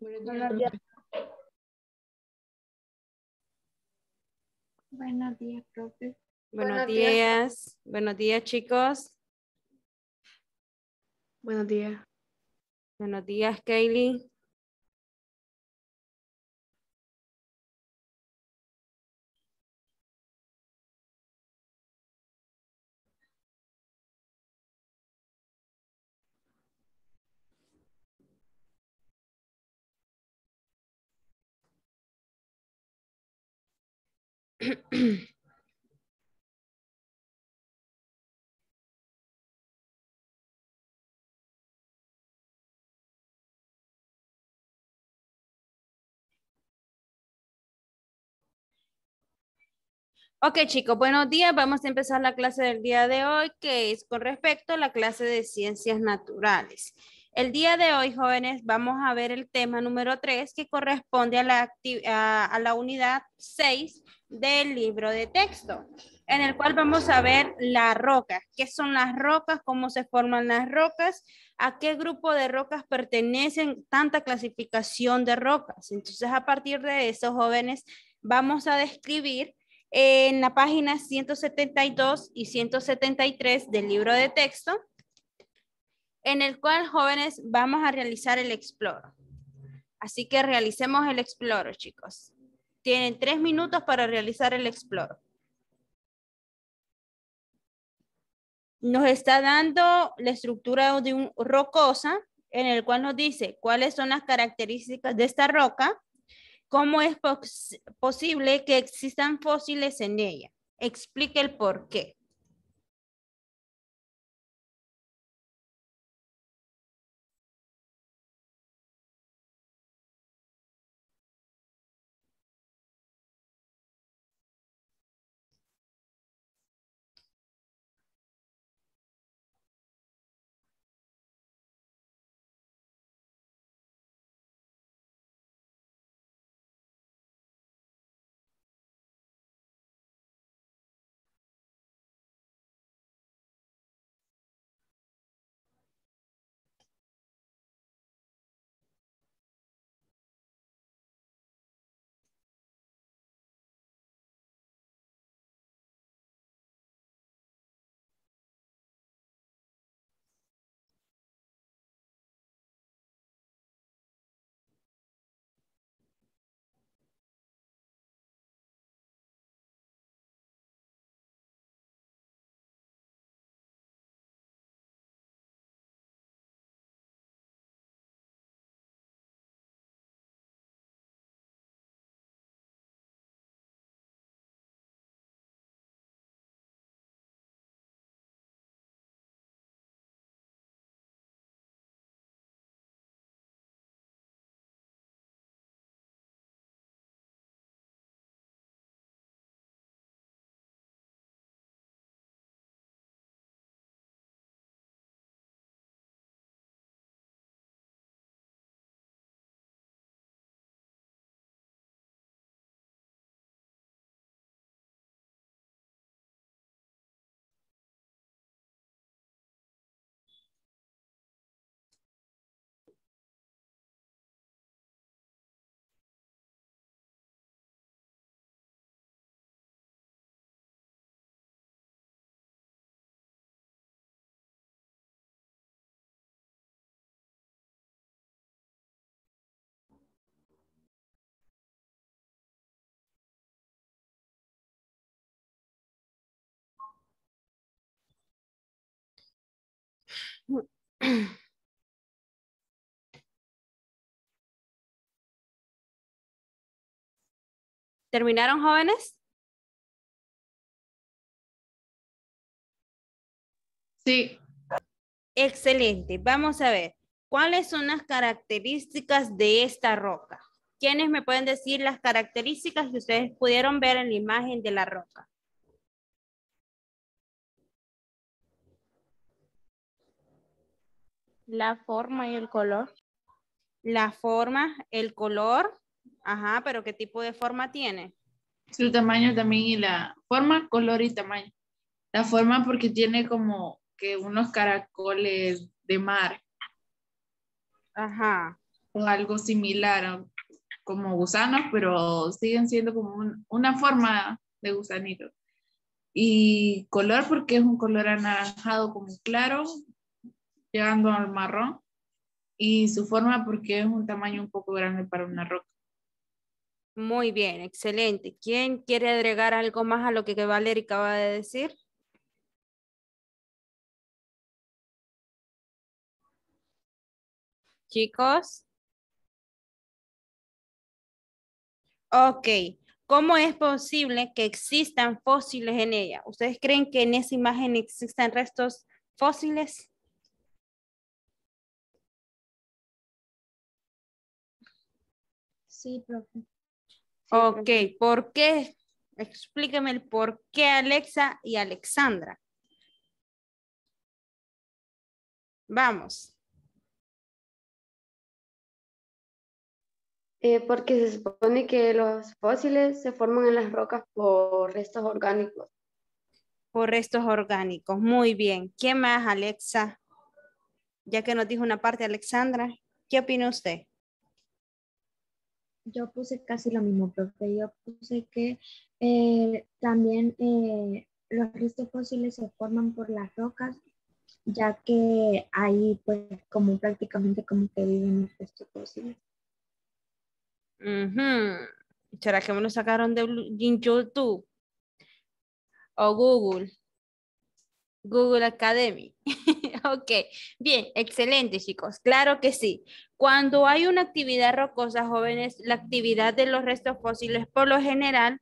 Buenos días. Buenos días, profe. Buenos, días. Buenos días, chicos. Buenos días. Buenos días, Kaylee. Ok chicos, buenos días. Vamos a empezar la clase del día de hoy que es con respecto a la clase de ciencias naturales. El día de hoy, jóvenes, vamos a ver el tema número 3 que corresponde a la, a, la unidad 6 del libro de texto, en el cual vamos a ver las rocas, qué son las rocas, cómo se forman las rocas, a qué grupo de rocas pertenecen tanta clasificación de rocas. Entonces, a partir de eso, jóvenes, vamos a describir en la página 172 y 173 del libro de texto en el cual, jóvenes, vamos a realizar el Exploro. Así que realicemos el Exploro, chicos. Tienen tres minutos para realizar el Exploro. Nos está dando la estructura de un rocosa, en el cual nos dice cuáles son las características de esta roca, cómo es posible que existan fósiles en ella. Explique el por qué. ¿Terminaron jóvenes? Sí. Excelente. Vamos a ver, ¿cuáles son las características de esta roca? ¿Quiénes me pueden decir las características que ustedes pudieron ver en la imagen de la roca? La forma y el color. La forma, el color, ajá, pero ¿qué tipo de forma tiene? Su tamaño también y la forma, color y tamaño. La forma porque tiene como que unos caracoles de mar. Ajá. O algo similar, como gusanos, pero siguen siendo como una forma de gusanito. Y color porque es un color anaranjado como claro, llegando al marrón y su forma porque es un tamaño un poco grande para una roca. Muy bien, excelente. ¿Quién quiere agregar algo más a lo que Valeria acaba de decir? Chicos. Ok, ¿cómo es posible que existan fósiles en ella? ¿Ustedes creen que en esa imagen existan restos fósiles? Sí, profe. ok, ¿por qué? Explíqueme el por qué Alexa y Alexandra. Vamos. Eh, porque se supone que los fósiles se forman en las rocas por restos orgánicos. Por restos orgánicos, muy bien. ¿Qué más, Alexa? Ya que nos dijo una parte, Alexandra, ¿qué opina usted? yo puse casi lo mismo, profe. Yo puse que eh, también eh, los restos fósiles se forman por las rocas, ya que ahí, pues, como prácticamente como te viven los restos fósiles. ¿Será que me lo sacaron de YouTube o Google? Google Academy. Ok, bien, excelente chicos, claro que sí. Cuando hay una actividad rocosa, jóvenes, la actividad de los restos fósiles por lo general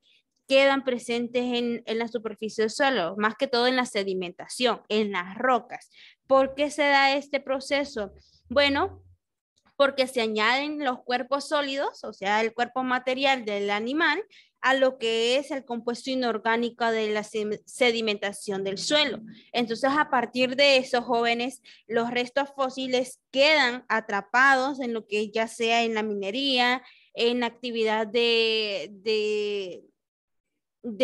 quedan presentes en, la superficie del suelo, más que todo en la sedimentación, en las rocas. ¿Por qué se da este proceso? Bueno, porque se añaden los cuerpos sólidos, o sea, el cuerpo material del animal, a lo que es el compuesto inorgánico de la sedimentación del suelo. Entonces, a partir de eso, jóvenes, los restos fósiles quedan atrapados en lo que ya sea en la minería, en actividad de, de,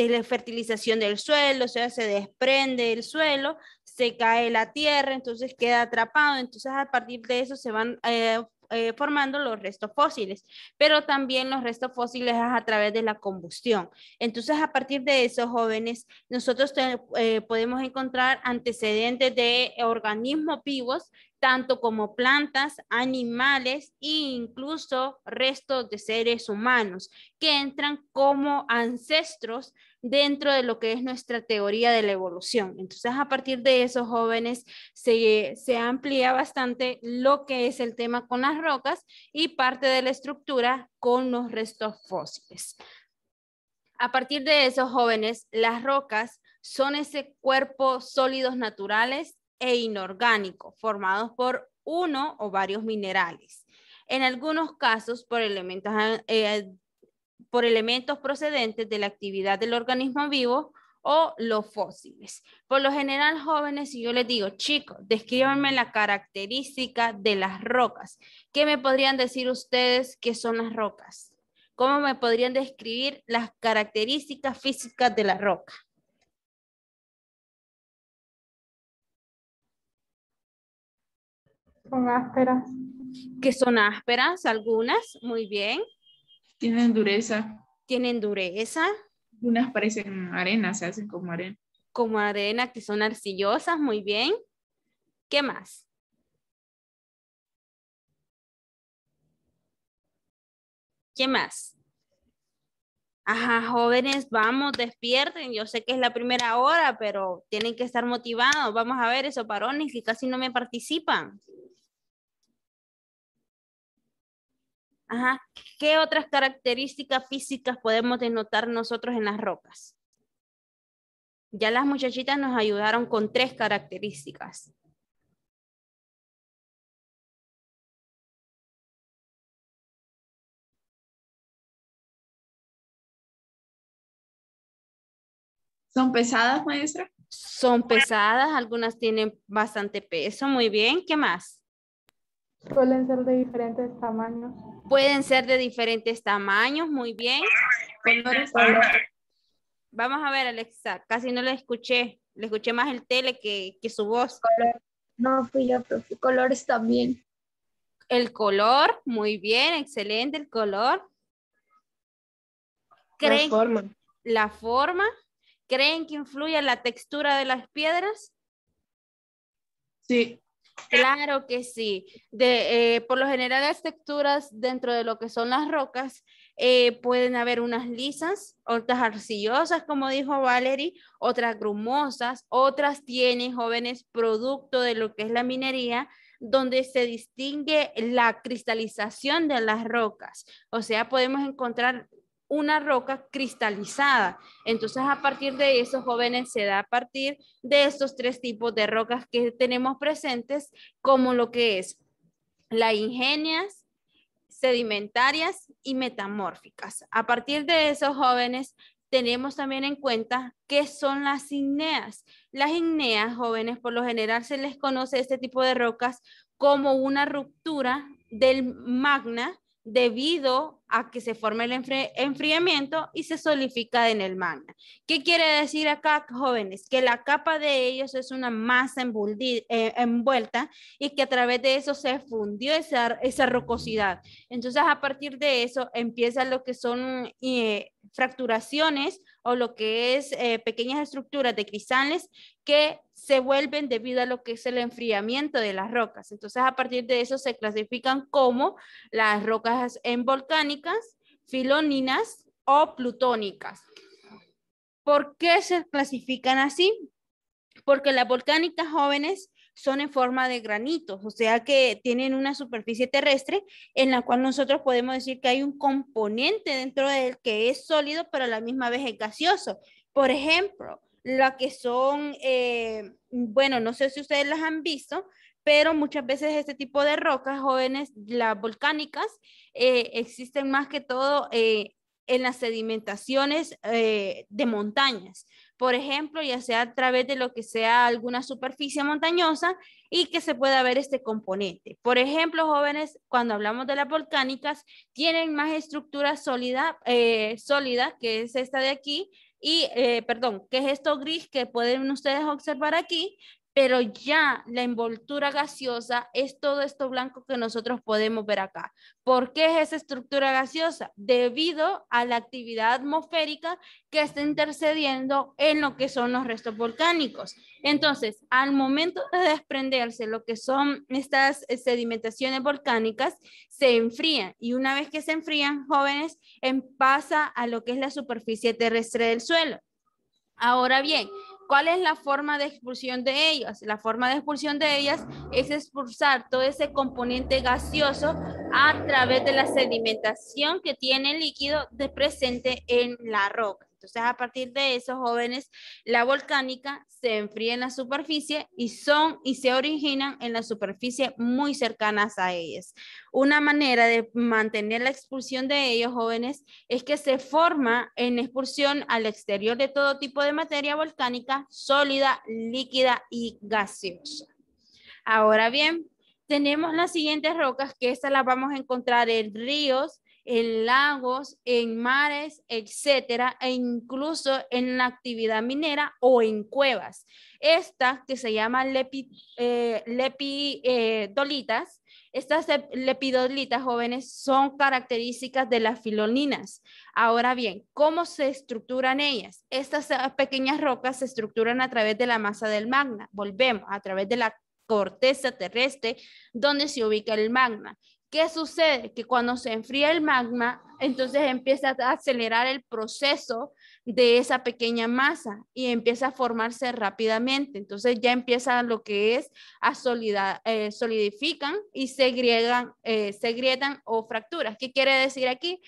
la fertilización del suelo, o sea, se desprende el suelo, se cae la tierra, entonces queda atrapado. Entonces, a partir de eso se van eh, eh, formando los restos fósiles, pero también los restos fósiles a través de la combustión. Entonces, a partir de esos jóvenes, nosotros eh, podemos encontrar antecedentes de organismos vivos tanto como plantas, animales e incluso restos de seres humanos que entran como ancestros dentro de lo que es nuestra teoría de la evolución. Entonces, a partir de esos jóvenes se, se amplía bastante lo que es el tema con las rocas y parte de la estructura con los restos fósiles. A partir de esos jóvenes, las rocas son ese cuerpo sólidos naturales e inorgánico, formados por uno o varios minerales. En algunos casos, por elementos, eh, por elementos procedentes de la actividad del organismo vivo o los fósiles. Por lo general, jóvenes, si yo les digo, chicos, descríbanme la característica de las rocas, ¿qué me podrían decir ustedes que son las rocas? ¿Cómo me podrían describir las características físicas de la roca? son ásperas. Que son ásperas algunas, muy bien. Tienen dureza. Tienen dureza. Unas parecen arena, se hacen como arena. Como arena, que son arcillosas, muy bien. ¿Qué más? ¿Qué más? Ajá, jóvenes, vamos, despierten. Yo sé que es la primera hora, pero tienen que estar motivados. Vamos a ver eso, parones que casi no me participan. ¿Qué otras características físicas podemos denotar nosotros en las rocas? Ya las muchachitas nos ayudaron con tres características. ¿Son pesadas, maestra? Son pesadas, algunas tienen bastante peso. Muy bien, ¿qué más? Pueden ser de diferentes tamaños. Pueden ser de diferentes tamaños, muy bien. Colores. Vamos a ver, Alexa, casi no la escuché. Le escuché más el tele que, su voz. No fui yo, profe. Colores también. El color, muy bien, excelente el color. ¿Creen la forma. La forma. ¿Creen que influye la textura de las piedras? Sí. Claro que sí. De, eh, por lo general las texturas dentro de lo que son las rocas eh, pueden haber unas lisas, otras arcillosas, como dijo Valerie, otras grumosas, otras tienen jóvenes producto de lo que es la minería, donde se distingue la cristalización de las rocas. O sea, podemos encontrar una roca cristalizada. Entonces, a partir de eso, jóvenes, se da a partir de estos tres tipos de rocas que tenemos presentes, como lo que es la ingenias, sedimentarias y metamórficas. A partir de esos jóvenes, tenemos también en cuenta qué son las igneas. Las igneas, jóvenes, por lo general se les conoce este tipo de rocas como una ruptura del magna debido a que se forma el enfriamiento y se solidifica en el magma. ¿Qué quiere decir acá, jóvenes? Que la capa de ellos es una masa eh, envuelta y que a través de eso se fundió esa, rocosidad. Entonces, a partir de eso empiezan lo que son eh, fracturaciones o lo que es eh, pequeñas estructuras de cristales que se vuelven debido a lo que es el enfriamiento de las rocas. Entonces, a partir de eso se clasifican como las rocas en volcánicas, filoninas o plutónicas. ¿Por qué se clasifican así? Porque las volcánicas jóvenes son en forma de granitos, o sea que tienen una superficie terrestre en la cual nosotros podemos decir que hay un componente dentro del que es sólido, pero a la misma vez es gaseoso. Por ejemplo, lo que son, eh, bueno, no sé si ustedes las han visto, pero muchas veces este tipo de rocas jóvenes, las volcánicas, eh, existen más que todo eh, en las sedimentaciones de montañas por ejemplo, ya sea a través de lo que sea alguna superficie montañosa y que se pueda ver este componente. Por ejemplo, jóvenes, cuando hablamos de las volcánicas, tienen más estructura sólida, eh, sólida que es esta de aquí, y, eh, perdón, que es esto gris que pueden ustedes observar aquí, pero ya la envoltura gaseosa es todo esto blanco que nosotros podemos ver acá. ¿Por qué es esa estructura gaseosa? Debido a la actividad atmosférica que está intercediendo en lo que son los restos volcánicos. Entonces, al momento de desprenderse lo que son estas eh, sedimentaciones volcánicas, se enfrían y una vez que se enfrían, jóvenes, pasa a lo que es la superficie terrestre del suelo. Ahora bien, ¿Cuál es la forma de expulsión de ellas? La forma de expulsión de ellas es expulsar todo ese componente gaseoso a través de la sedimentación que tiene el líquido presente en la roca. Entonces, a partir de esos jóvenes, la volcánica se enfría en la superficie y son y se originan en la superficie muy cercanas a ellas. Una manera de mantener la expulsión de ellos, jóvenes, es que se forma en expulsión al exterior de todo tipo de materia volcánica sólida, líquida y gaseosa. Ahora bien, tenemos las siguientes rocas que estas las vamos a encontrar en ríos, en lagos, en mares, etcétera, e incluso en la actividad minera o en cuevas. Estas que se llaman lepidolitas, eh, eh, estas lepidolitas jóvenes son características de las filoninas. Ahora bien, ¿cómo se estructuran ellas? Estas eh, pequeñas rocas se estructuran a través de la masa del magma. Volvemos, a través de la corteza terrestre donde se ubica el magma. ¿Qué sucede? Que cuando se enfría el magma, entonces empieza a acelerar el proceso de esa pequeña masa y empieza a formarse rápidamente. Entonces ya empieza lo que es a solidificar eh, solidifican y se griegan, eh, se grietan o fracturas. ¿Qué quiere decir aquí?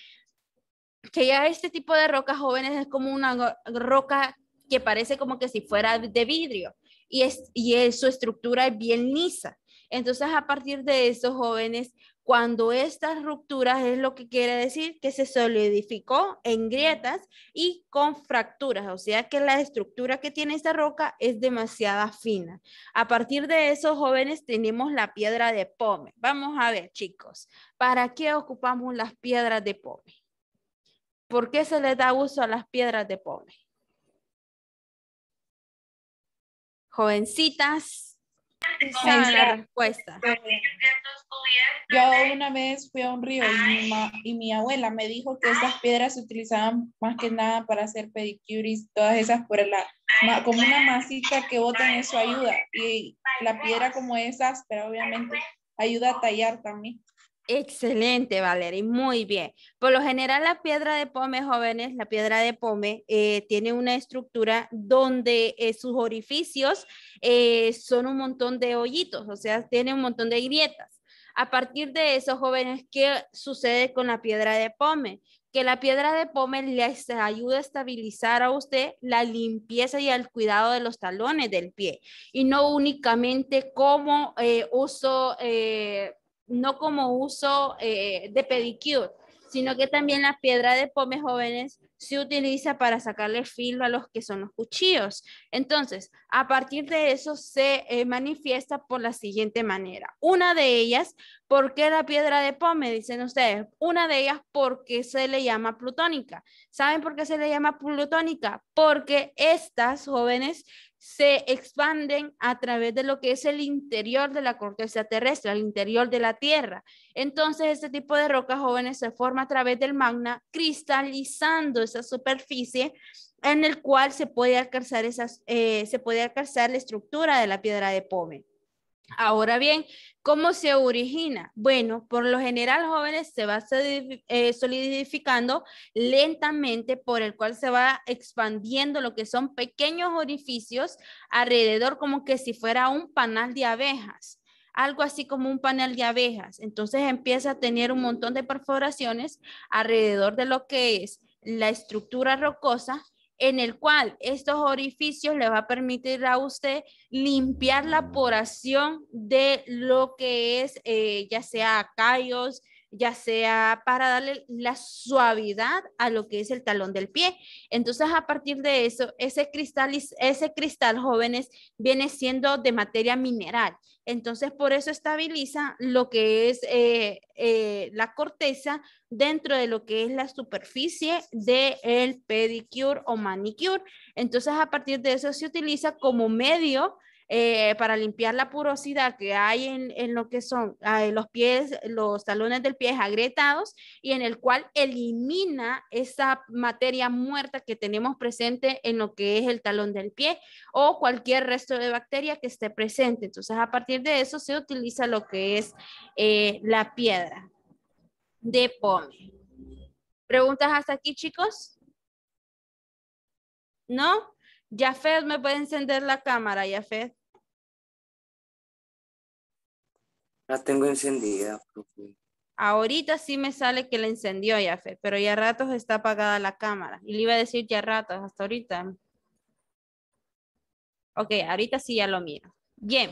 Que ya este tipo de rocas jóvenes es como una roca que parece como que si fuera de vidrio y, es, y su estructura es bien lisa. Entonces, a partir de eso, jóvenes cuando estas rupturas es lo que quiere decir que se solidificó en grietas y con fracturas, o sea que la estructura que tiene esta roca es demasiado fina. A partir de eso, jóvenes, tenemos la piedra de pome. Vamos a ver, chicos, ¿para qué ocupamos las piedras de pome? ¿Por qué se les da uso a las piedras de pome? Jovencitas, es la respuesta. Yo una vez fui a un río y mi, abuela me dijo que esas ah. piedras se utilizaban más que nada para hacer pedicuris, todas esas por como una masita que botan eso ayuda. Y la piedra como esas, pero obviamente, ayuda a tallar también. Excelente, Valerie, muy bien. Por lo general, la piedra de pome, jóvenes, la piedra de pome eh, tiene una estructura donde eh, sus orificios eh, son un montón de hoyitos, o sea, tiene un montón de grietas. A partir de eso, jóvenes, ¿qué sucede con la piedra de pome? que la piedra de pome les ayuda a estabilizar a usted la limpieza y el cuidado de los talones del pie y no únicamente como uso eh, no como uso eh, de pedicure, sino que también la piedra de pome jóvenes se utiliza para sacarle filo a los que son los cuchillos. Entonces, a partir de eso se eh, manifiesta por la siguiente manera. Una de ellas, ¿por qué la piedra de pome? Dicen ustedes. Una de ellas, porque se le llama plutónica? ¿Saben por qué se le llama plutónica? Porque estas jóvenes se expanden a través de lo que es el interior de la corteza terrestre, el interior de la Tierra. Entonces, este tipo de rocas jóvenes se forma a través del magma, cristalizando esa superficie en el cual se puede alcanzar, eh, se puede alcanzar la estructura de la piedra de Pome. Ahora bien, ¿cómo se origina? Bueno, por lo general, jóvenes, se va eh, solidificando lentamente, por el cual se va expandiendo lo que son pequeños orificios alrededor, como que si fuera un panal de abejas algo así como un panal de abejas. Entonces empieza a tener un montón de perforaciones alrededor de lo que es la estructura rocosa en el cual estos orificios le va a permitir a usted limpiar la poración de lo que es eh, ya sea callos, ya sea para darle la suavidad a lo que es el talón del pie. Entonces, a partir de eso, ese cristal, ese cristal jóvenes viene siendo de materia mineral. Entonces, por eso estabiliza lo que es eh, eh, la corteza dentro de lo que es la superficie del pedicure o manicure. Entonces, a partir de eso se utiliza como medio eh, para limpiar la porosidad que hay en, en lo que son ah, los pies, los talones del pie agrietados y en el cual elimina esa materia muerta que tenemos presente en lo que es el talón del pie o cualquier resto de bacteria que esté presente. Entonces, a partir de eso se utiliza lo que es eh, la piedra de pome. ¿Preguntas hasta aquí, chicos? ¿No? Jafet, ¿me puede encender la cámara, Jafet? La tengo encendida, Ahorita sí me sale que la encendió, Jafet, pero ya ratos está apagada la cámara. Y le iba a decir ya ratos, hasta ahorita. Ok, ahorita sí ya lo miro. Bien.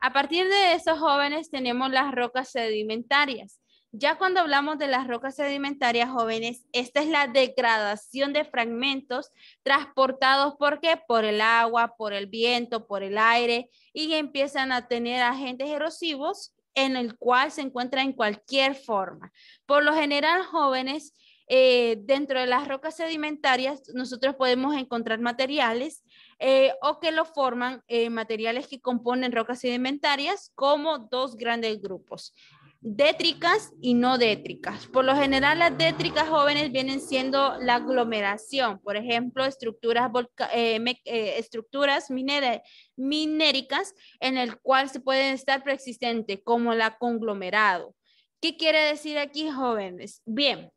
A partir de esos jóvenes tenemos las rocas sedimentarias. Ya cuando hablamos de las rocas sedimentarias jóvenes, esta es la degradación de fragmentos transportados ¿por qué? por el agua, por el viento, por el aire y empiezan a tener agentes erosivos en el cual se encuentra en cualquier forma. Por lo general, jóvenes, eh, dentro de las rocas sedimentarias nosotros podemos encontrar materiales eh, o que lo forman eh, materiales que componen rocas sedimentarias como dos grandes grupos détricas y no détricas. Por lo general, las détricas jóvenes vienen siendo la aglomeración, por ejemplo, estructuras, eh, eh, minéricas en el cual se pueden estar preexistentes, como la conglomerado. ¿Qué quiere decir aquí, jóvenes? Bien,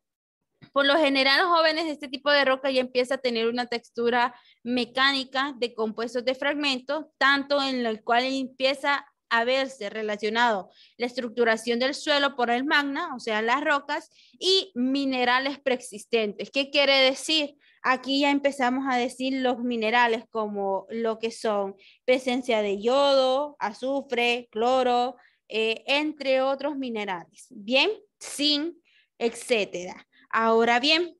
por lo general, jóvenes, este tipo de roca ya empieza a tener una textura mecánica de compuestos de fragmentos, tanto en el cual empieza haberse relacionado la estructuración del suelo por el magna, o sea, las rocas, y minerales preexistentes. ¿Qué quiere decir? Aquí ya empezamos a decir los minerales como lo que son presencia de yodo, azufre, cloro, eh, entre otros minerales. Bien, sin, etcétera. Ahora bien,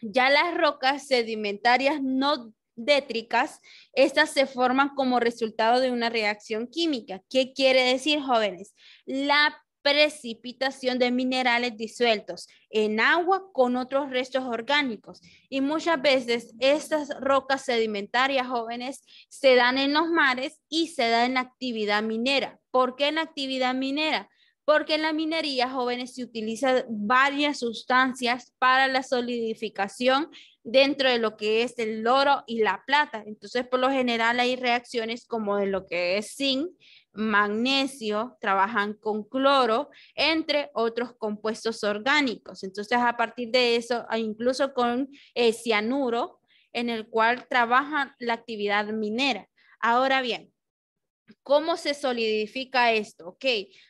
ya las rocas sedimentarias no détricas, estas se forman como resultado de una reacción química. ¿Qué quiere decir, jóvenes? La precipitación de minerales disueltos en agua con otros restos orgánicos. Y muchas veces estas rocas sedimentarias jóvenes se dan en los mares y se dan en actividad minera. ¿Por qué en actividad minera? Porque en la minería, jóvenes, se utilizan varias sustancias para la solidificación dentro de lo que es el oro y la plata. Entonces, por lo general hay reacciones como de lo que es zinc, magnesio, trabajan con cloro, entre otros compuestos orgánicos. Entonces, a partir de eso, e incluso con eh, cianuro, en el cual trabajan la actividad minera. Ahora bien, ¿Cómo se solidifica esto? Ok,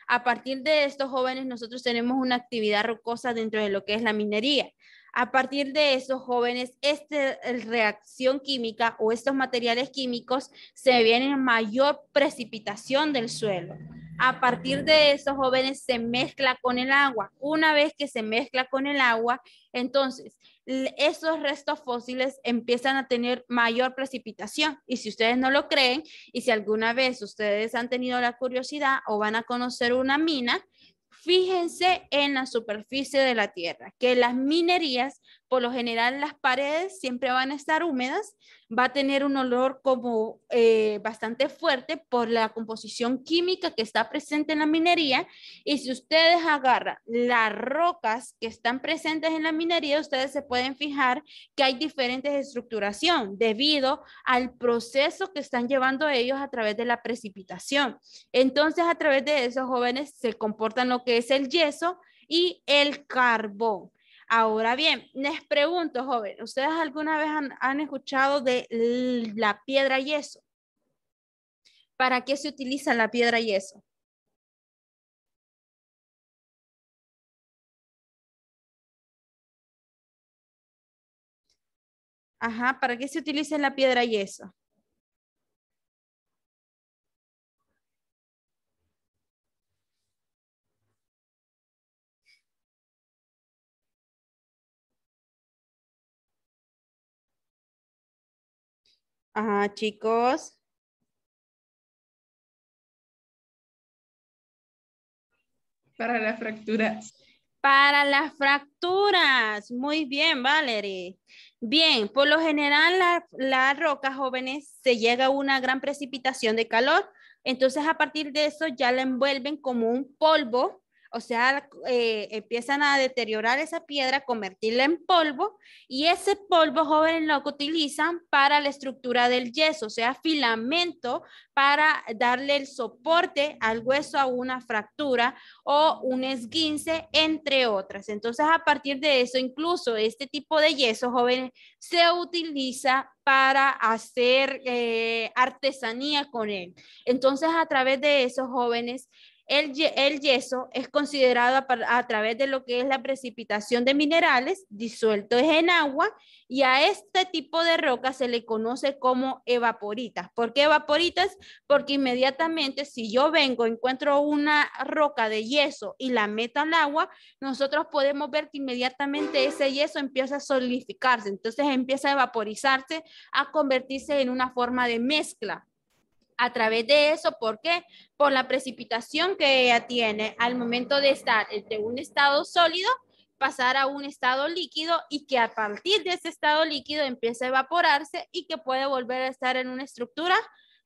a partir de estos jóvenes nosotros tenemos una actividad rocosa dentro de lo que es la minería a partir de esos jóvenes, esta reacción química o estos materiales químicos se vienen mayor precipitación del suelo. A partir de esos jóvenes se mezcla con el agua. Una vez que se mezcla con el agua, entonces esos restos fósiles empiezan a tener mayor precipitación. Y si ustedes no lo creen, y si alguna vez ustedes han tenido la curiosidad o van a conocer una mina, Fíjense en la superficie de la Tierra, que las minerías por lo general las paredes siempre van a estar húmedas, va a tener un olor como eh, bastante fuerte por la composición química que está presente en la minería. Y si ustedes agarran las rocas que están presentes en la minería, ustedes se pueden fijar que hay diferentes estructuración debido al proceso que están llevando ellos a través de la precipitación. Entonces, a través de esos jóvenes se comportan lo que es el yeso y el carbón. Ahora bien, les pregunto, joven, ¿ustedes alguna vez han, han escuchado de la piedra yeso? ¿Para qué se utiliza la piedra yeso? Ajá, ¿para qué se utiliza la piedra yeso? Ajá, chicos. Para las fracturas. Para las fracturas. Muy bien, Valerie. Bien, por lo general las rocas jóvenes se llega a una gran precipitación de calor. Entonces a partir de eso ya la envuelven como un polvo o sea, eh, empiezan a deteriorar esa piedra, convertirla en polvo y ese polvo joven lo que utilizan para la estructura del yeso, o sea, filamento para darle el soporte al hueso a una fractura o un esguince, entre otras. Entonces, a partir de eso, incluso este tipo de yeso joven se utiliza para hacer eh, artesanía con él. Entonces, a través de esos jóvenes el, yeso es considerado a, través de lo que es la precipitación de minerales disueltos en agua y a este tipo de roca se le conoce como evaporitas. ¿Por qué evaporitas? Porque inmediatamente si yo vengo, encuentro una roca de yeso y la meto al agua, nosotros podemos ver que inmediatamente ese yeso empieza a solidificarse, entonces empieza a evaporizarse, a convertirse en una forma de mezcla a través de eso. ¿Por qué? Por la precipitación que ella tiene al momento de estar de un estado sólido, pasar a un estado líquido y que a partir de ese estado líquido empieza a evaporarse y que puede volver a estar en una estructura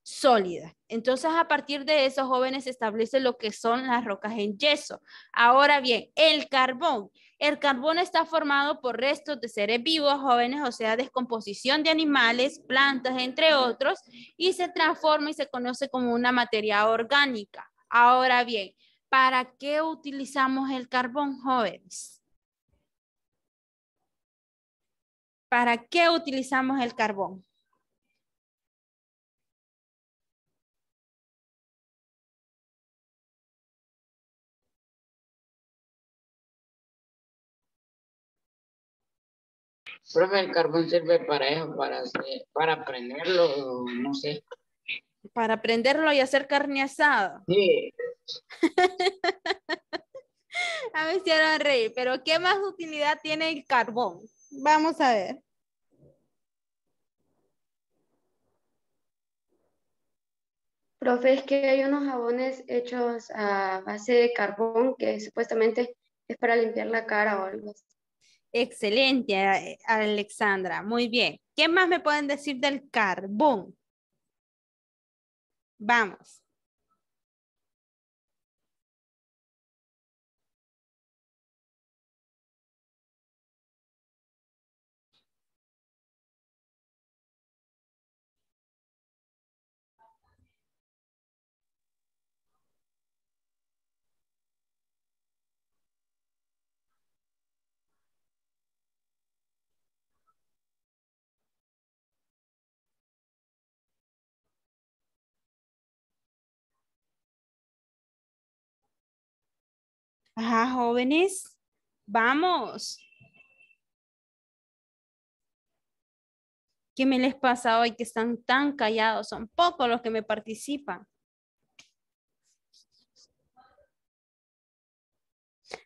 sólida. Entonces, a partir de eso, jóvenes, se establece lo que son las rocas en yeso. Ahora bien, el carbón el carbón está formado por restos de seres vivos jóvenes, o sea, descomposición de animales, plantas, entre otros, y se transforma y se conoce como una materia orgánica. Ahora bien, ¿para qué utilizamos el carbón, jóvenes? ¿Para qué utilizamos el carbón? Profe, el carbón sirve para eso, para, para prenderlo, no sé. Para prenderlo y hacer carne asada. Sí. a me hicieron reír, pero ¿qué más utilidad tiene el carbón? Vamos a ver. Profe, es que hay unos jabones hechos a base de carbón que supuestamente es para limpiar la cara o algo así. Excelente, Alexandra. Muy bien. ¿Qué más me pueden decir del carbón? Vamos. Ajá, jóvenes. Vamos. ¿Qué me les pasa hoy que están tan callados? Son pocos los que me participan.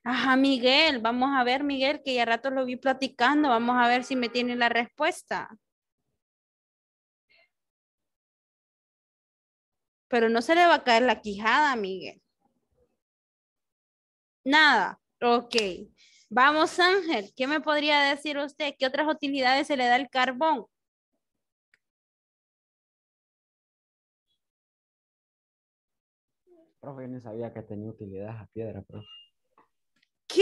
Ajá, Miguel, vamos a ver, Miguel, que ya rato lo vi platicando, vamos a ver si me tiene la respuesta. Pero no se le va a caer la quijada, Miguel. Nada. Ok. Vamos, Ángel, ¿qué me podría decir usted? ¿Qué otras utilidades se le da el carbón? Profe, yo no sabía que tenía utilidades a piedra, profe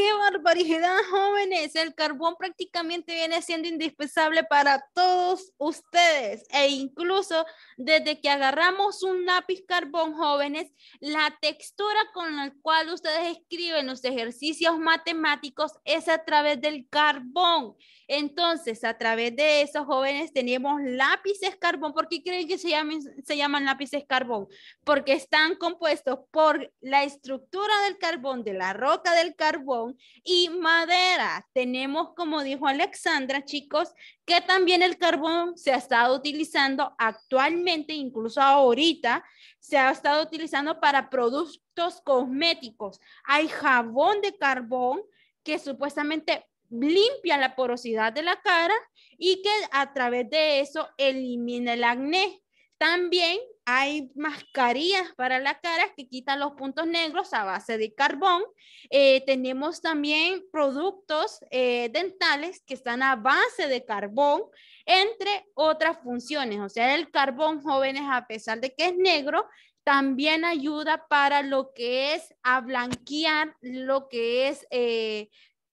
qué barbaridad, jóvenes. El carbón prácticamente viene siendo indispensable para todos ustedes. E incluso desde que agarramos un lápiz carbón, jóvenes, la textura con la cual ustedes escriben los ejercicios matemáticos es a través del carbón. Entonces, a través de esos jóvenes tenemos lápices carbón. ¿Por qué creen que se, llaman, se llaman lápices carbón? Porque están compuestos por la estructura del carbón, de la roca del carbón y madera. Tenemos, como dijo Alexandra, chicos, que también el carbón se ha estado utilizando actualmente, incluso ahorita, se ha estado utilizando para productos cosméticos. Hay jabón de carbón que supuestamente limpia la porosidad de la cara y que a través de eso elimina el acné. También hay mascarillas para la cara que quitan los puntos negros a base de carbón. Eh, tenemos también productos eh, dentales que están a base de carbón, entre otras funciones. O sea, el carbón, jóvenes, a pesar de que es negro, también ayuda para lo que es a blanquear lo que es eh,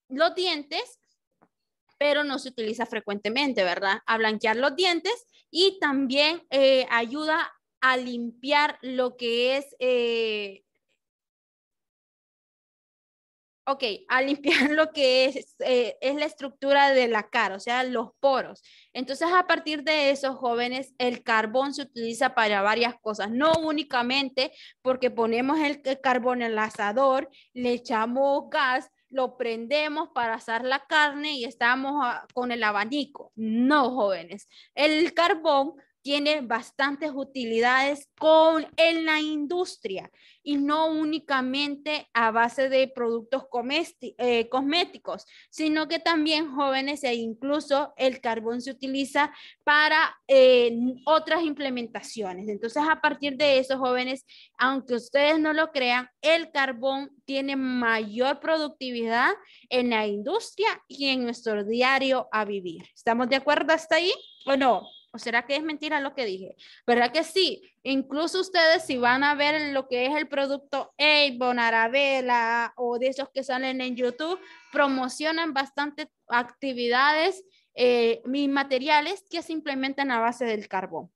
los dientes pero no se utiliza frecuentemente, ¿verdad? A blanquear los dientes y también ayuda a limpiar lo que es... Eh, ok, a limpiar lo que es, eh, es la estructura de la cara, o sea, los poros. Entonces, a partir de eso jóvenes, el carbón se utiliza para varias cosas, no únicamente porque ponemos el, carbón en el asador, le echamos gas, lo prendemos para asar la carne y estamos ah, con el abanico. No, jóvenes, el carbón tiene bastantes utilidades con, en la industria y no únicamente a base de productos eh, cosméticos, sino que también jóvenes e incluso el carbón se utiliza para eh, otras implementaciones. Entonces, a partir de eso, jóvenes, aunque ustedes no lo crean, el carbón tiene mayor productividad en la industria y en nuestro diario a vivir. ¿Estamos de acuerdo hasta ahí o no? ¿O será que es mentira lo que dije? ¿Verdad que sí? Incluso ustedes si van a ver lo que es el producto Avon, Arabella o de esos que salen en YouTube, promocionan bastante actividades eh, y materiales que se implementan a base del carbón.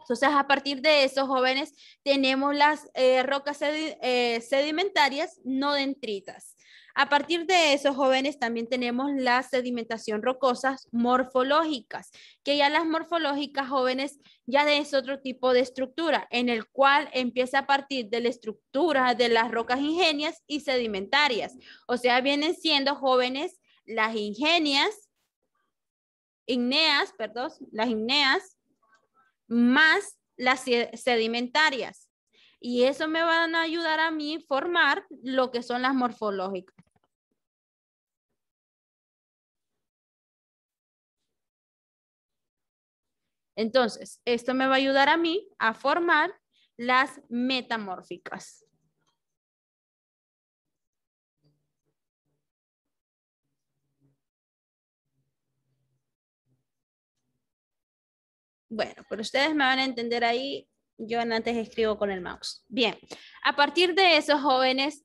Entonces, a partir de esos jóvenes, tenemos las eh, rocas eh, sedimentarias no dentritas. A partir de esos jóvenes también tenemos la sedimentación rocosas morfológicas, que ya las morfológicas jóvenes ya es otro tipo de estructura, en el cual empieza a partir de la estructura de las rocas ingenias y sedimentarias. O sea, vienen siendo jóvenes las ingenias, igneas, perdón, las igneas, más las sedimentarias. Y eso me van a ayudar a mí formar lo que son las morfológicas. Entonces, esto me va a ayudar a mí a formar las metamórficas. Bueno, pero ustedes me van a entender ahí. Yo antes escribo con el mouse. Bien, a partir de eso, jóvenes,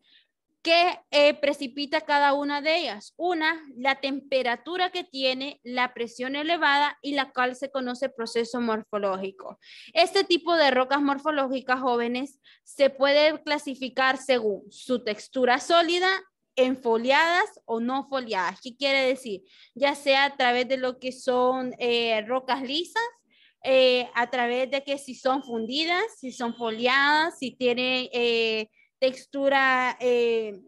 ¿Qué eh, precipita cada una de ellas? Una, la temperatura que tiene, la presión elevada y la cual se conoce proceso morfológico. Este tipo de rocas morfológicas jóvenes se puede clasificar según su textura sólida, en foliadas o no foliadas. ¿Qué quiere decir? Ya sea a través de lo que son eh, rocas lisas, eh, a través de que si son fundidas, si son foliadas, si tienen textura eh,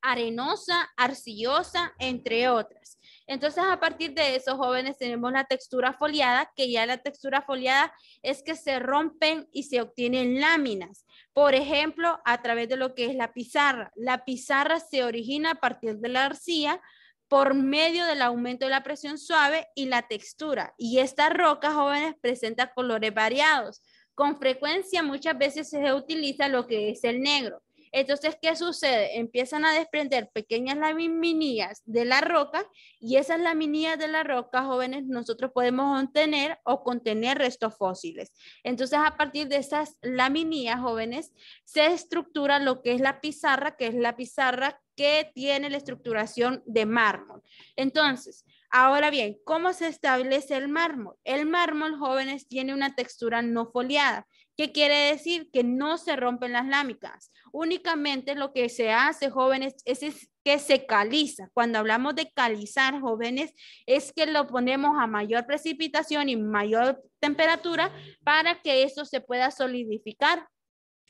arenosa, arcillosa, entre otras. Entonces, a partir de eso, jóvenes, tenemos la textura foliada, que ya la textura foliada es que se rompen y se obtienen láminas. Por ejemplo, a través de lo que es la pizarra. La pizarra se origina a partir de la arcilla por medio del aumento de la presión suave y la textura. Y esta roca, jóvenes, presenta colores variados, con frecuencia muchas veces se utiliza lo que es el negro. Entonces, ¿qué sucede? Empiezan a desprender pequeñas laminillas de la roca y esas laminillas de la roca, jóvenes, nosotros podemos obtener o contener restos fósiles. Entonces, a partir de esas laminillas, jóvenes, se estructura lo que es la pizarra, que es la pizarra que tiene la estructuración de mármol. Entonces, Ahora bien, ¿cómo se establece el mármol? El mármol, jóvenes, tiene una textura no foliada. ¿Qué quiere decir? Que no se rompen las láminas. Únicamente lo que se hace, jóvenes, es, que se caliza. Cuando hablamos de calizar, jóvenes, es que lo ponemos a mayor precipitación y mayor temperatura para que eso se pueda solidificar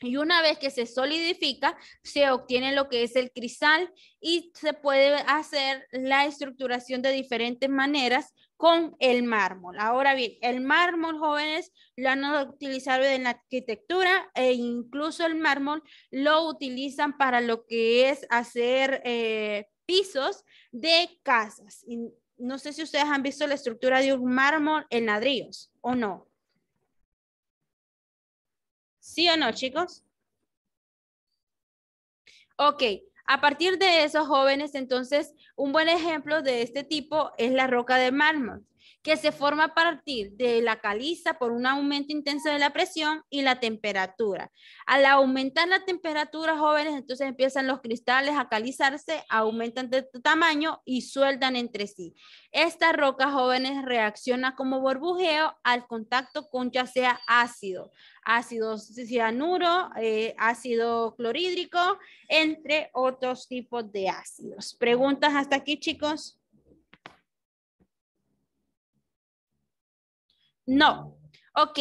y una vez que se solidifica, se obtiene lo que es el cristal y se puede hacer la estructuración de diferentes maneras con el mármol. Ahora bien, el mármol, jóvenes, lo han utilizado en la arquitectura e incluso el mármol lo utilizan para lo que es hacer eh, pisos de casas. no sé si ustedes han visto la estructura de un mármol en ladrillos o no. ¿Sí o no, chicos? Ok, a partir de esos jóvenes, entonces, un buen ejemplo de este tipo es la roca de mármol que se forma a partir de la caliza por un aumento intenso de la presión y la temperatura. Al aumentar la temperatura, jóvenes, entonces empiezan los cristales a calizarse, aumentan de tamaño y sueldan entre sí. Esta roca, jóvenes, reacciona como burbujeo al contacto con ya sea ácido, ácido cianuro, eh, ácido clorhídrico, entre otros tipos de ácidos. ¿Preguntas hasta aquí, chicos? No. Ok.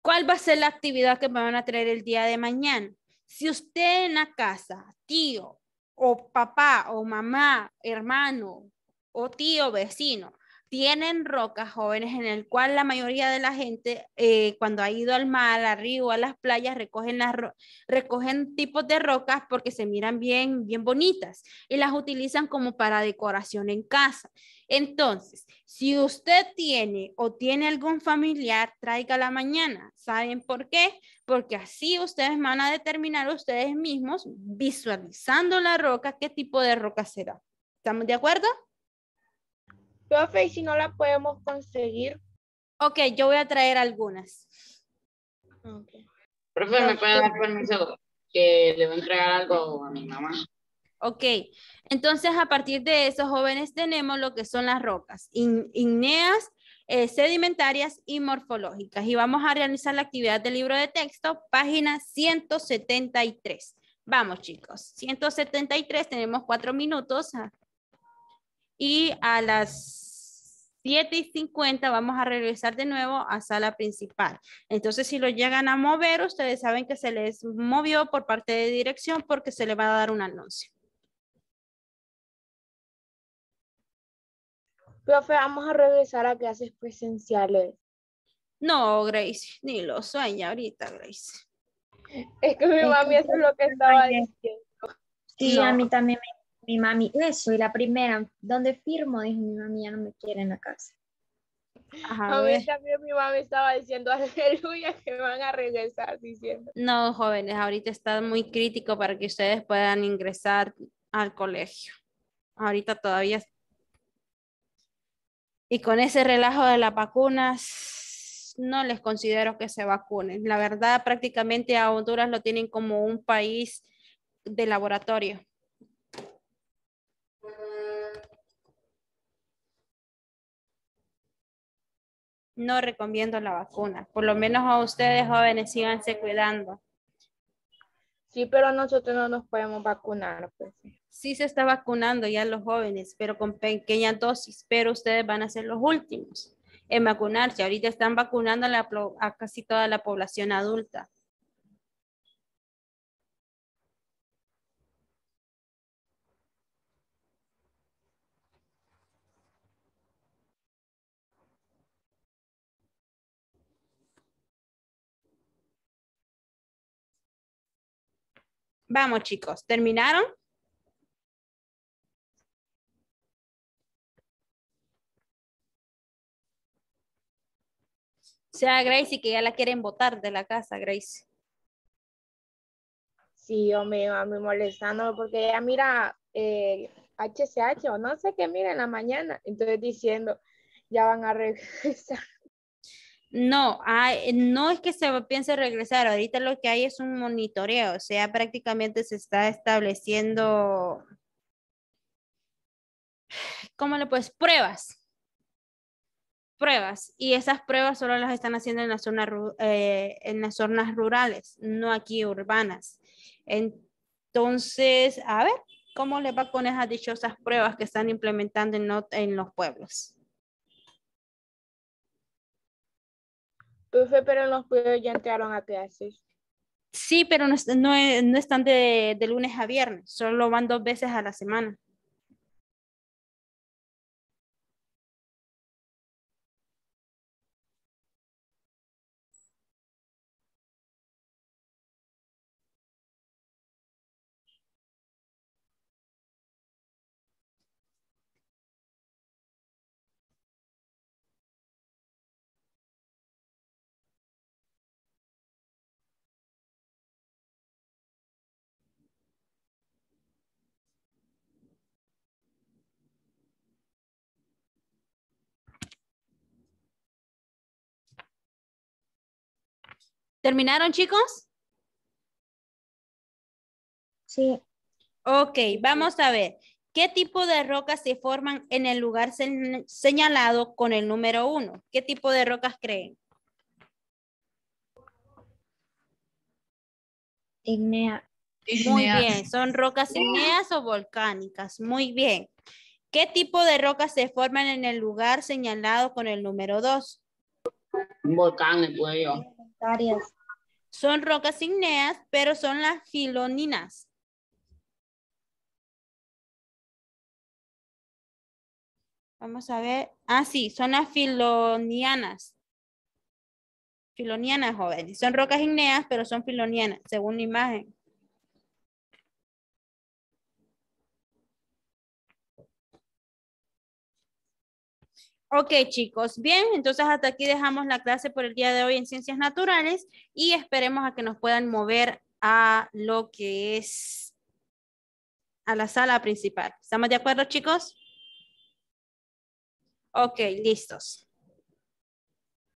¿Cuál va a ser la actividad que me van a traer el día de mañana? Si usted en la casa, tío o papá o mamá, hermano o tío vecino, tienen rocas jóvenes en el cual la mayoría de la gente eh, cuando ha ido al mar, al río, a las playas, recogen, tipos de rocas porque se miran bien, bien bonitas y las utilizan como para decoración en casa. Entonces, si usted tiene o tiene algún familiar, traiga la mañana. ¿Saben por qué? Porque así ustedes van a determinar ustedes mismos, visualizando la roca, qué tipo de roca será. ¿Estamos de acuerdo? Profe, ¿y si no la podemos conseguir? Ok, yo voy a traer algunas. Okay. Profe, ¿me puede dar permiso que le voy a entregar algo a mi mamá? Ok, entonces a partir de eso, jóvenes tenemos lo que son las rocas, in, eh, sedimentarias y morfológicas. Y vamos a realizar la actividad del libro de texto, página 173. Vamos chicos, 173, tenemos cuatro minutos ah, y a las 7 y 50 vamos a regresar de nuevo a sala principal. Entonces, si lo llegan a mover, ustedes saben que se les movió por parte de dirección porque se le va a dar un anuncio. Profe, vamos a regresar a clases presenciales. No, Grace, ni lo sueña ahorita, Grace. Es que mi mami eso es lo que estaba diciendo. Sí, a mí también me mi mami, eso, y la primera, ¿dónde firmo? Dijo mi mami, ya no me quiere en la casa. a mí también mi mami estaba diciendo aleluya que van a regresar diciendo. No, jóvenes, ahorita está muy crítico para que ustedes puedan ingresar al colegio. Ahorita todavía. Y con ese relajo de las vacunas, no les considero que se vacunen. La verdad, prácticamente a Honduras lo tienen como un país de laboratorio. no recomiendo la vacuna. Por lo menos a ustedes jóvenes síganse cuidando. Sí, pero nosotros no nos podemos vacunar. Pues. Sí se está vacunando ya los jóvenes, pero con pequeñas dosis, pero ustedes van a ser los últimos en vacunarse. Ahorita están vacunando a casi toda la población adulta. Vamos chicos, ¿terminaron? O sea Gracie que ya la quieren votar de la casa, Gracie. Sí, me a muy molestando porque ella mira eh, HCH o no sé qué mira en la mañana. Entonces diciendo, ya van a regresar. No, no es que se piense regresar, ahorita lo que hay es un monitoreo, o sea, prácticamente se está estableciendo, ¿cómo le puedes? Pruebas. Pruebas. Y esas pruebas solo las están haciendo en, eh, las zonas rurales, no aquí urbanas. Entonces, a ver, ¿cómo le va con esas dichosas pruebas que están implementando en los pueblos? pero los pibes ya entraron a clases. Sí, pero no, no, no están de, lunes a viernes, solo van dos veces a la semana. ¿Terminaron, chicos? Sí. Ok, vamos a ver. ¿Qué tipo de rocas se forman en el lugar señalado con el número uno? ¿Qué tipo de rocas creen? Ignea. Muy bien, son rocas ígneas o volcánicas. Muy bien. ¿Qué tipo de rocas se forman en el lugar señalado con el número un volcán pues yo. Son rocas igneas, pero son las filoninas. Vamos a ver. Ah, sí, son las filonianas. Filonianas, jóvenes. Son rocas igneas, pero son filonianas, según la imagen. Ok, chicos, bien, entonces hasta aquí dejamos la clase por el día de hoy en Ciencias Naturales y esperemos a que nos puedan mover a lo que es a la sala principal. ¿Estamos de acuerdo, chicos? Ok, listos.